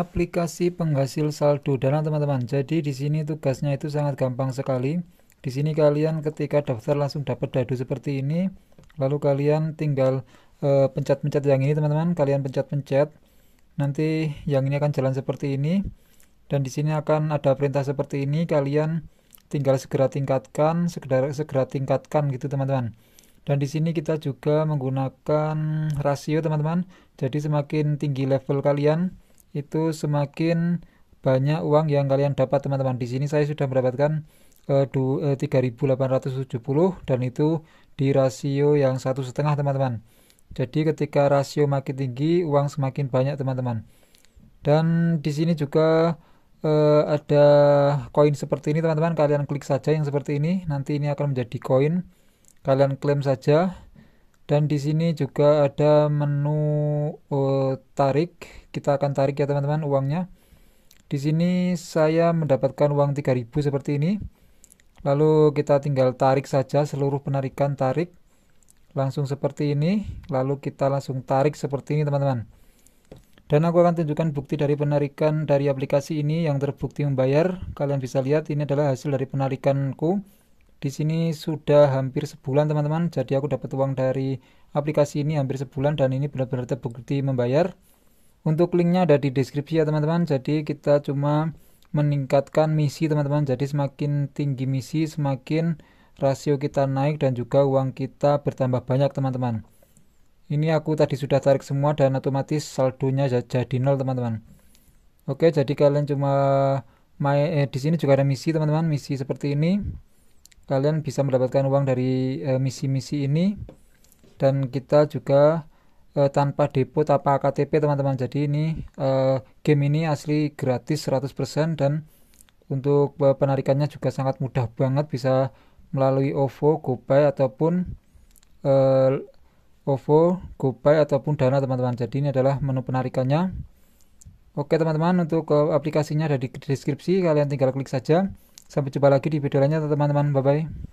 aplikasi penghasil saldo dana teman-teman jadi di sini tugasnya itu sangat gampang sekali di sini kalian ketika daftar langsung dapat dadu seperti ini lalu kalian tinggal eh, pencet-pencet uh, yang ini teman-teman kalian pencet-pencet nanti yang ini akan jalan seperti ini dan di sini akan ada perintah seperti ini kalian tinggal segera tingkatkan segera segera tingkatkan gitu teman-teman dan di sini kita juga menggunakan rasio teman-teman jadi semakin tinggi level kalian itu semakin banyak uang yang kalian dapat teman-teman. Di sini saya sudah mendapatkan eh, eh, uh, 3870 dan itu di rasio yang satu setengah teman-teman. Jadi ketika rasio makin tinggi uang semakin banyak teman-teman. Dan di sini juga uh, ada koin seperti ini teman-teman. Kalian klik saja yang seperti ini. Nanti ini akan menjadi koin. Kalian klaim saja. Dan di sini juga ada menu uh, tarik kita akan tarik ya teman-teman uangnya di sini saya mendapatkan uang 3000 seperti ini lalu kita tinggal tarik saja seluruh penarikan tarik langsung seperti ini lalu kita langsung tarik seperti ini teman-teman dan aku akan tunjukkan bukti dari penarikan dari aplikasi ini yang terbukti membayar kalian bisa lihat ini adalah hasil dari penarikanku di sini sudah hampir sebulan teman-teman jadi aku dapat uang dari aplikasi ini hampir sebulan dan ini benar-benar terbukti membayar untuk linknya ada di deskripsi ya teman-teman jadi kita cuma meningkatkan misi teman-teman jadi semakin tinggi misi semakin rasio kita naik dan juga uang kita bertambah banyak teman-teman ini aku tadi sudah tarik semua dan otomatis saldonya jadi nol teman-teman oke jadi kalian cuma main eh, di sini juga ada misi teman-teman misi seperti ini kalian bisa mendapatkan uang dari eh, misi-misi ini dan kita juga uh, tanpa depo tanpa KTP teman-teman jadi ini uh, game ini asli gratis 100% dan untuk uh, penarikannya juga sangat mudah banget bisa melalui OVO, GoPay ataupun uh, OVO, GoPay ataupun Dana teman-teman jadi ini adalah menu penarikannya oke teman-teman untuk uh, aplikasinya ada di deskripsi kalian tinggal klik saja Sampai jumpa lagi di video lainnya teman-teman. Bye bye.